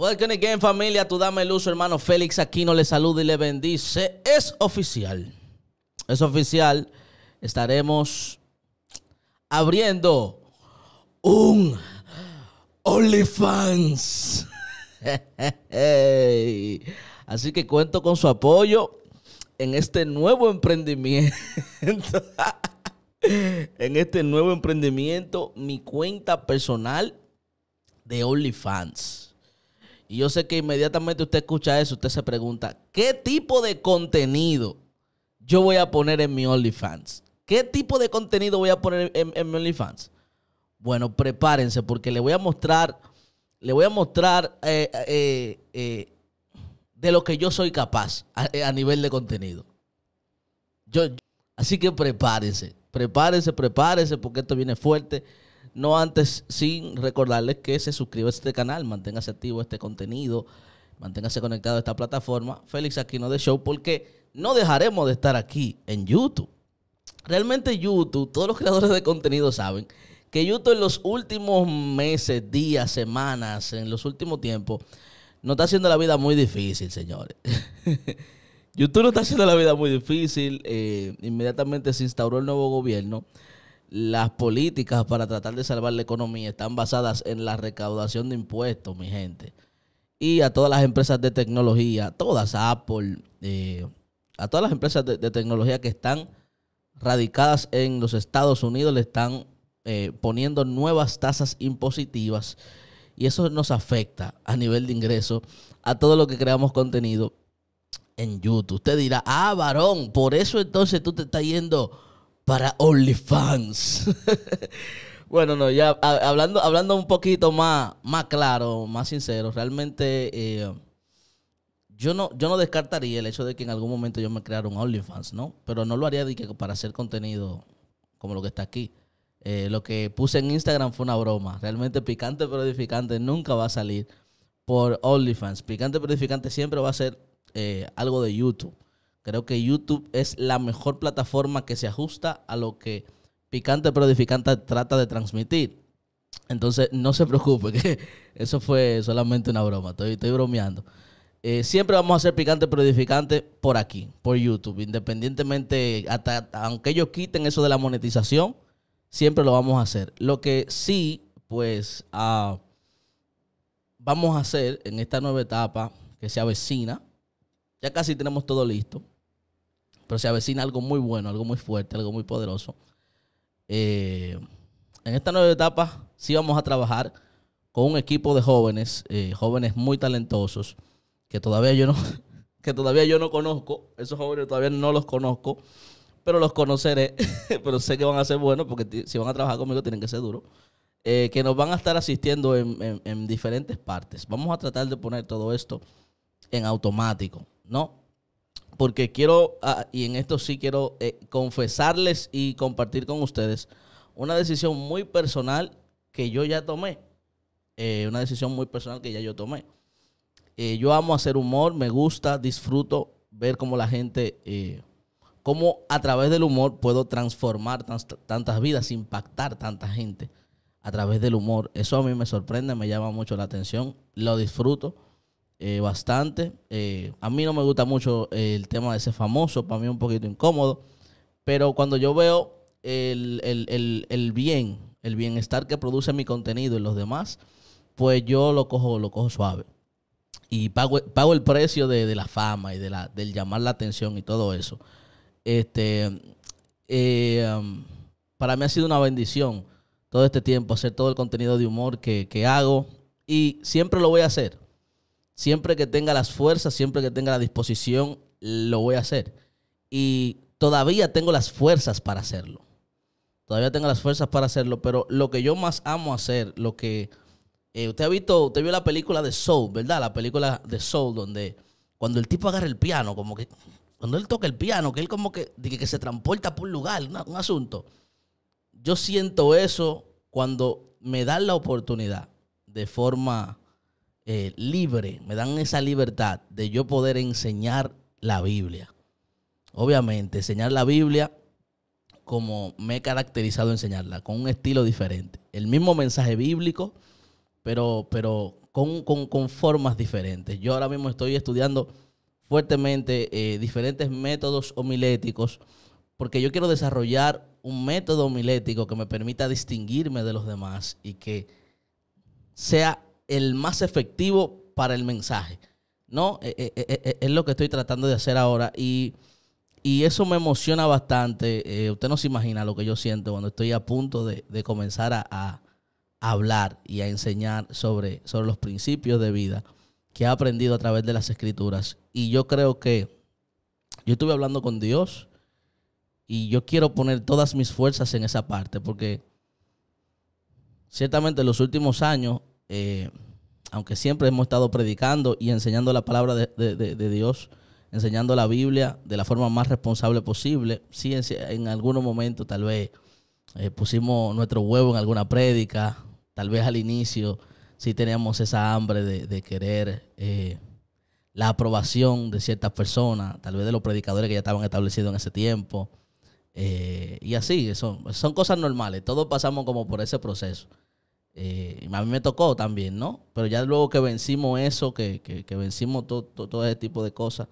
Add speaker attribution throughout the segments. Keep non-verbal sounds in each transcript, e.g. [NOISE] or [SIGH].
Speaker 1: Welcome again, familia. tú dame el uso, hermano Félix aquí no le saluda y le bendice. Es oficial. Es oficial. Estaremos abriendo un OnlyFans. [LAUGHS] Así que cuento con su apoyo en este nuevo emprendimiento. [LAUGHS] en este nuevo emprendimiento, mi cuenta personal de OnlyFans. Y yo sé que inmediatamente usted escucha eso, usted se pregunta, ¿qué tipo de contenido yo voy a poner en mi OnlyFans? ¿Qué tipo de contenido voy a poner en, mi OnlyFans? Bueno, prepárense porque le voy a mostrar, le voy a mostrar eh, eh, eh, de lo que yo soy capaz a, nivel de contenido. así que prepárense, prepárense, prepárense porque esto viene fuerte. No antes, sin recordarles que se suscriba a este canal, manténgase activo este contenido, manténgase conectado a esta plataforma, Félix Aquino de Show, porque no dejaremos de estar aquí en YouTube. Realmente YouTube, todos los creadores de contenido saben que YouTube en los últimos meses, días, semanas, en los últimos tiempos, nos está haciendo la vida muy difícil, señores. [LAUGHS] YouTube nos está haciendo la vida muy difícil. Eh, inmediatamente se instauró el nuevo gobierno las políticas para tratar de salvar la economía están basadas en la recaudación de impuestos, mi gente. Y a todas las empresas de tecnología, todas, Apple, eh, a todas las empresas de, tecnología que están radicadas en los Estados Unidos, le están eh, poniendo nuevas tasas impositivas. Y eso nos afecta a nivel de ingreso a todo lo que creamos contenido en YouTube. Usted dirá, ah, varón, por eso entonces tú te estás yendo para OnlyFans. [LAUGHS] bueno, no, ya hablando, hablando un poquito más, más claro, más sincero, realmente eh, yo, no, yo no descartaría el hecho de que en algún momento yo me creara un OnlyFans, ¿no? Pero no lo haría para hacer contenido como lo que está aquí. Eh, lo que puse en Instagram fue una broma. Realmente picante pero edificante nunca va a salir por OnlyFans. Picante pero edificante siempre va a ser eh, algo de YouTube. Creo que YouTube es la mejor plataforma que se ajusta a lo que Picante Prodificante trata de transmitir. Entonces, no se preocupe, [LAUGHS] que eso fue solamente una broma, estoy, estoy bromeando. Eh, siempre vamos a hacer picante Prodificante por aquí, por YouTube, independientemente, aunque ellos quiten eso de la monetización, siempre lo vamos a hacer. Lo que sí, pues, ah, vamos a hacer en esta nueva etapa que se avecina, ya casi tenemos todo listo, pero se avecina algo muy bueno, algo muy fuerte, algo muy poderoso. Eh, en esta nueva etapa sí vamos a trabajar con un equipo de jóvenes, eh, jóvenes muy talentosos, que todavía yo no, [LAUGHS] que todavía yo no conozco, esos jóvenes todavía no los conozco, pero los conoceré, [LAUGHS] pero sé que van a ser buenos, porque si van a trabajar conmigo tienen que ser duros, eh, que nos van a estar asistiendo en diferentes partes. Vamos a tratar de poner todo esto en automático, ¿no? porque quiero, ah, y en esto sí quiero eh, confesarles y compartir con ustedes una decisión muy personal que yo ya tomé. Eh, una decisión muy personal que ya yo tomé. Eh, yo amo hacer humor, me gusta, disfruto ver cómo la gente, cómo a través del humor puedo transformar tantas vidas, impactar tanta gente a través del humor. Eso a mí me sorprende, me llama mucho la atención, lo disfruto eh, bastante. Eh, a mí no me gusta mucho eh, el tema de ser famoso, para mí es un poquito incómodo, pero cuando yo veo el, bien, el bienestar que produce mi contenido y los demás, pues yo lo cojo, lo cojo suave. Y pago, pago el precio de, la fama y de la, del llamar la atención y todo eso. Este, um, para mí ha sido una bendición todo este tiempo hacer todo el contenido de humor que, que hago y siempre lo voy a hacer siempre que tenga las fuerzas, siempre que tenga la disposición, lo voy a hacer. Y todavía tengo las fuerzas para hacerlo. Todavía tengo las fuerzas para hacerlo, pero lo que yo más amo hacer, lo que... Eh, usted ha visto, usted vio la película de Soul, ¿verdad? La película de Soul, donde cuando el tipo agarra el piano, como que... Cuando él toca el piano, que él como que, que se transporta por un lugar, un asunto. Yo siento eso cuando me dan la oportunidad de forma eh, libre, me dan esa libertad de yo poder enseñar la Biblia. Obviamente, enseñar la Biblia como me he caracterizado enseñarla, con un estilo diferente. El mismo mensaje bíblico, pero, pero con, formas diferentes. Yo ahora mismo estoy estudiando fuertemente eh, diferentes métodos homiléticos, porque yo quiero desarrollar un método homilético que me permita distinguirme de los demás y que sea el más efectivo para el mensaje. ¿No? Eh, eh, eh, es lo que estoy tratando de hacer ahora. Y, y eso me emociona bastante. usted no se imagina lo que yo siento cuando estoy a punto de, de comenzar a, a, hablar y a enseñar sobre, sobre los principios de vida que he aprendido a través de las escrituras. Y yo creo que yo estuve hablando con Dios y yo quiero poner todas mis fuerzas en esa parte porque ciertamente en los últimos años eh, aunque siempre hemos estado predicando y enseñando la palabra de, Dios, enseñando la Biblia de la forma más responsable posible, sí, en, algún momento tal vez eh, pusimos nuestro huevo en alguna prédica, tal vez al inicio si teníamos esa hambre de, querer eh, la aprobación de ciertas personas, tal vez de los predicadores que ya estaban establecidos en ese tiempo. y así, son cosas normales, todos pasamos como por ese proceso. Eh, a mí me tocó también, ¿no? Pero ya luego que vencimos eso, que, vencimos todo, todo, ese tipo de cosas,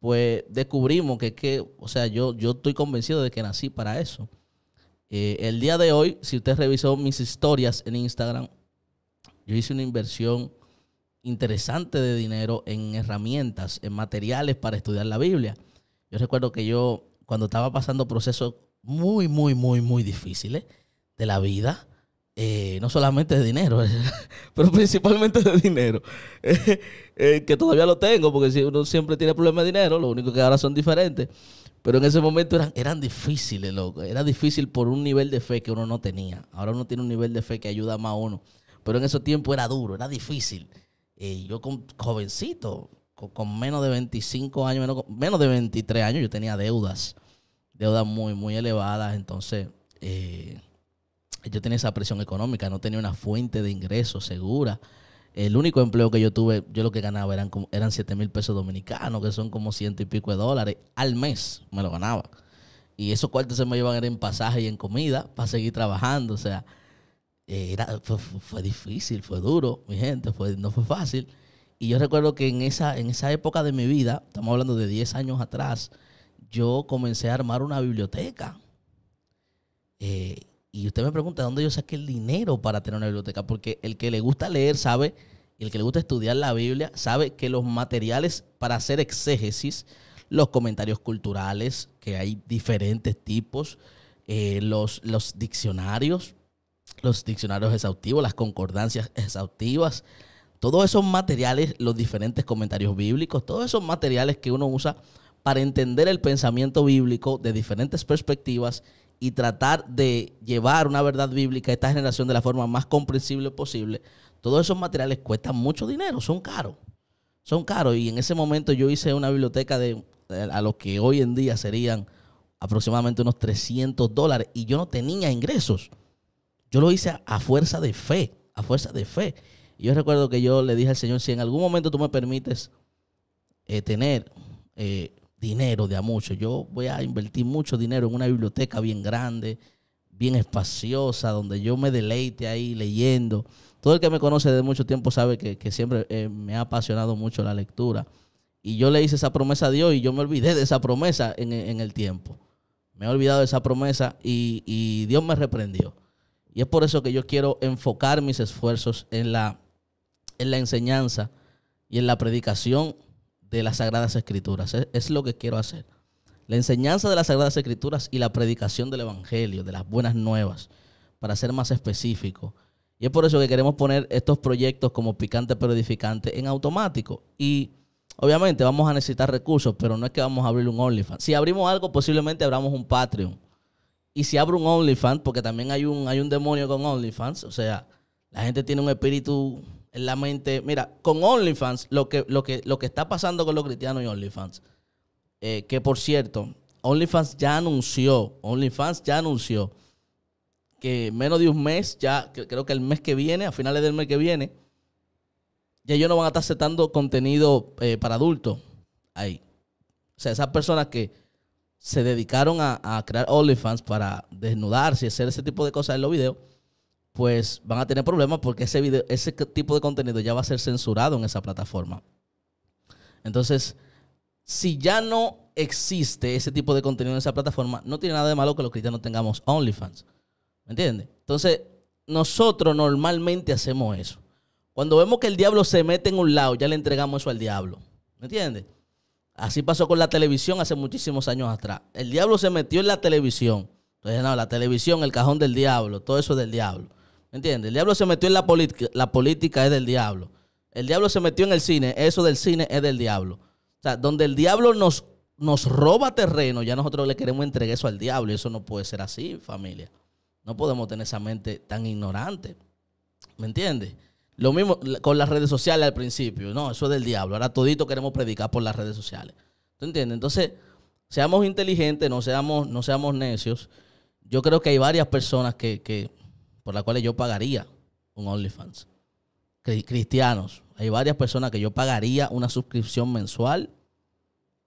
Speaker 1: pues descubrimos que, que o sea, yo, yo estoy convencido de que nací para eso. Eh, el día de hoy, si usted revisó mis historias en Instagram, yo hice una inversión interesante de dinero en herramientas, en materiales para estudiar la Biblia. Yo recuerdo que yo, cuando estaba pasando procesos muy, muy, muy, muy difíciles de la vida, eh, no solamente de dinero, [LAUGHS] pero principalmente de dinero, [LAUGHS] eh, que todavía lo tengo, porque si uno siempre tiene problemas de dinero, lo único que ahora son diferentes, pero en ese momento eran, eran difíciles, loco, era difícil por un nivel de fe que uno no tenía, ahora uno tiene un nivel de fe que ayuda más a uno, pero en ese tiempo era duro, era difícil, eh, yo con, jovencito, con, menos de 25 años, menos, de 23 años, yo tenía deudas, deudas muy, muy elevadas, entonces... Eh, yo tenía esa presión económica, no tenía una fuente de ingreso segura. El único empleo que yo tuve, yo lo que ganaba eran, eran 7 mil pesos dominicanos, que son como ciento y pico de dólares al mes, me lo ganaba. Y esos cuartos se me iban en pasaje y en comida para seguir trabajando. O sea, fue, difícil, fue duro, mi gente, fue, no fue fácil. Y yo recuerdo que en esa, en esa época de mi vida, estamos hablando de 10 años atrás, yo comencé a armar una biblioteca. Eh, usted me pregunta dónde yo saqué el dinero para tener una biblioteca, porque el que le gusta leer sabe, y el que le gusta estudiar la Biblia sabe que los materiales para hacer exégesis, los comentarios culturales, que hay diferentes tipos, eh, los, los diccionarios, los diccionarios exhaustivos, las concordancias exhaustivas, todos esos materiales, los diferentes comentarios bíblicos, todos esos materiales que uno usa para entender el pensamiento bíblico de diferentes perspectivas y tratar de llevar una verdad bíblica a esta generación de la forma más comprensible posible, todos esos materiales cuestan mucho dinero, son caros. Son caros. Y en ese momento yo hice una biblioteca de, a lo que hoy en día serían aproximadamente unos 300 dólares y yo no tenía ingresos. Yo lo hice a, fuerza de fe, a fuerza de fe. yo recuerdo que yo le dije al Señor, si en algún momento tú me permites eh, tener eh, dinero de a mucho. Yo voy a invertir mucho dinero en una biblioteca bien grande, bien espaciosa, donde yo me deleite ahí leyendo. Todo el que me conoce de mucho tiempo sabe que, siempre eh, me ha apasionado mucho la lectura. Y yo le hice esa promesa a Dios y yo me olvidé de esa promesa en, el tiempo. Me he olvidado de esa promesa y, y Dios me reprendió. Y es por eso que yo quiero enfocar mis esfuerzos en la, en la enseñanza y en la predicación de las Sagradas Escrituras. Es, lo que quiero hacer. La enseñanza de las Sagradas Escrituras y la predicación del Evangelio, de las buenas nuevas, para ser más específico. Y es por eso que queremos poner estos proyectos como picante pero edificante en automático. Y obviamente vamos a necesitar recursos, pero no es que vamos a abrir un OnlyFans. Si abrimos algo, posiblemente abramos un Patreon. Y si abro un OnlyFans, porque también hay un, hay un demonio con OnlyFans, o sea, la gente tiene un espíritu en la mente. Mira, con OnlyFans, lo que, lo que, lo que está pasando con los cristianos y OnlyFans, eh, que por cierto, OnlyFans ya anunció, OnlyFans ya anunció que menos de un mes, ya creo que el mes que viene, a finales del mes que viene, ya ellos no van a estar aceptando contenido eh, para adultos ahí. O sea, esas personas que se dedicaron a, a crear OnlyFans para desnudarse y hacer ese tipo de cosas en los videos, pues van a tener problemas porque ese, video, ese tipo de contenido ya va a ser censurado en esa plataforma. Entonces, si ya no existe ese tipo de contenido en esa plataforma, no tiene nada de malo que los cristianos tengamos OnlyFans. ¿Me entiendes? Entonces, nosotros normalmente hacemos eso. Cuando vemos que el diablo se mete en un lado, ya le entregamos eso al diablo. ¿Me entiendes? Así pasó con la televisión hace muchísimos años atrás. El diablo se metió en la televisión. Entonces, no, la televisión, el cajón del diablo, todo eso es del diablo. ¿Me entiendes? El diablo se metió en la política. La política es del diablo. El diablo se metió en el cine. Eso del cine es del diablo. O sea, donde el diablo nos, nos roba terreno, ya nosotros le queremos entregar eso al diablo. Y eso no puede ser así, familia. No podemos tener esa mente tan ignorante. ¿Me entiendes? Lo mismo con las redes sociales al principio. No, eso es del diablo. Ahora todito queremos predicar por las redes sociales. ¿Tú entiendes? Entonces, seamos inteligentes, no seamos, no seamos necios. Yo creo que hay varias personas que, que por la cual yo pagaría un OnlyFans. Cristianos, hay varias personas que yo pagaría una suscripción mensual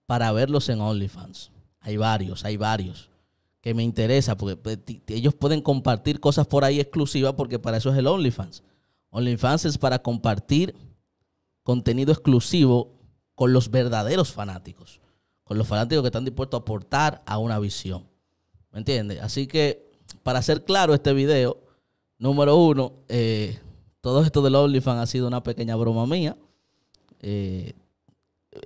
Speaker 1: para verlos en OnlyFans. Hay varios, hay varios que me interesa porque ellos pueden compartir cosas por ahí exclusivas porque para eso es el OnlyFans. OnlyFans es para compartir contenido exclusivo con los verdaderos fanáticos, con los fanáticos que están dispuestos a aportar a una visión. ¿Me entiendes? Así que, para ser claro este video, Número uno, eh, todo esto del OnlyFans ha sido una pequeña broma mía. Eh,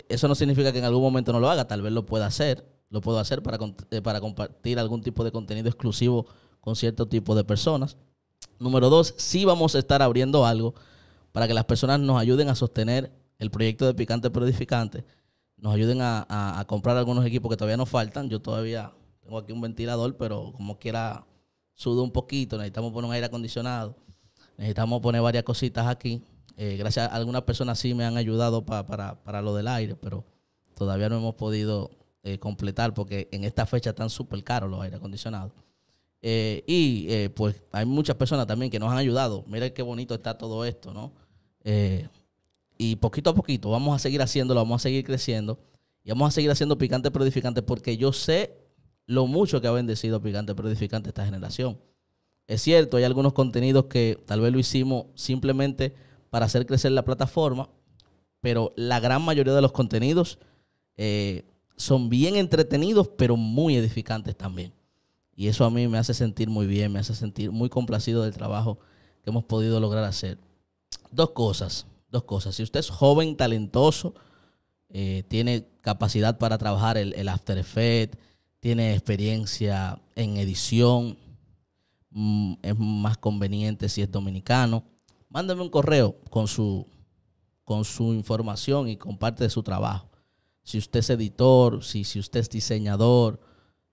Speaker 1: eso no significa que en algún momento no lo haga, tal vez lo pueda hacer. Lo puedo hacer eh, para, compartir algún tipo de contenido exclusivo con cierto tipo de personas. Número dos, sí vamos a estar abriendo algo para que las personas nos ayuden a sostener el proyecto de Picante pero Nos ayuden a, a comprar algunos equipos que todavía nos faltan. Yo todavía tengo aquí un ventilador, pero como quiera suda un poquito, necesitamos poner un aire acondicionado, necesitamos poner varias cositas aquí. Eh, gracias a algunas personas sí me han ayudado para, lo del aire, pero todavía no hemos podido eh, completar porque en esta fecha están súper caros los aire acondicionados. Eh, y pues hay muchas personas también que nos han ayudado. Mira qué bonito está todo esto, ¿no? y poquito a poquito vamos a seguir haciéndolo, vamos a seguir creciendo y vamos a seguir haciendo picante pero porque yo sé lo mucho que ha bendecido Picante pero edificante esta generación. Es cierto, hay algunos contenidos que tal vez lo hicimos simplemente para hacer crecer la plataforma, pero la gran mayoría de los contenidos eh, son bien entretenidos, pero muy edificantes también. Y eso a mí me hace sentir muy bien, me hace sentir muy complacido del trabajo que hemos podido lograr hacer. Dos cosas, dos cosas. Si usted es joven, talentoso, eh, tiene capacidad para trabajar el, el After Effects, tiene experiencia en edición, mm, es más conveniente si es dominicano. Mándame un correo con su, con su información y comparte de su trabajo. Si usted es editor, si, si usted es diseñador,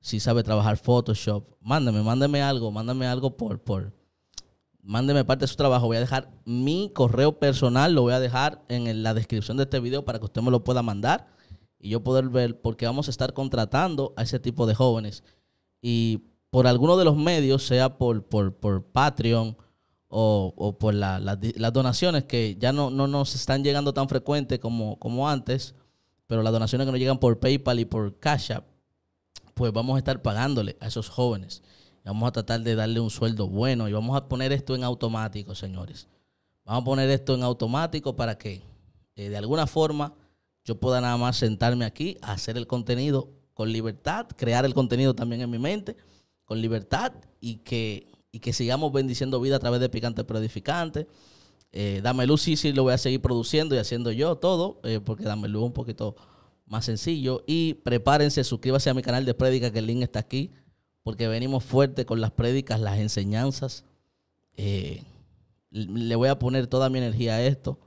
Speaker 1: si sabe trabajar Photoshop, mándeme, mándeme algo, mándame algo por, por, mándeme parte de su trabajo. Voy a dejar mi correo personal, lo voy a dejar en la descripción de este video para que usted me lo pueda mandar y yo poder ver, porque vamos a estar contratando a ese tipo de jóvenes. Y por alguno de los medios, sea por, por, por Patreon o, por las donaciones que ya no, nos están llegando tan frecuentes como, como antes, pero las donaciones que nos llegan por PayPal y por Cash App, pues vamos a estar pagándole a esos jóvenes. vamos a tratar de darle un sueldo bueno y vamos a poner esto en automático, señores. Vamos a poner esto en automático para que eh, de alguna forma yo pueda nada más sentarme aquí, hacer el contenido con libertad, crear el contenido también en mi mente, con libertad y que, y que sigamos bendiciendo vida a través de Picante pero eh, Dame Luz sí, sí, lo voy a seguir produciendo y haciendo yo todo, eh, porque Dame Luz un poquito más sencillo. Y prepárense, suscríbase a mi canal de prédica, que el link está aquí, porque venimos fuerte con las prédicas, las enseñanzas. Eh, le voy a poner toda mi energía a esto.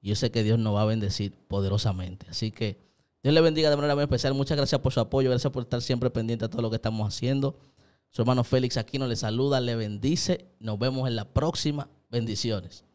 Speaker 1: Y yo sé que Dios nos va a bendecir poderosamente. Así que Dios le bendiga de manera muy especial. Muchas gracias por su apoyo. Gracias por estar siempre pendiente a todo lo que estamos haciendo. Su hermano Félix aquí nos le saluda, le bendice. Nos vemos en la próxima. Bendiciones.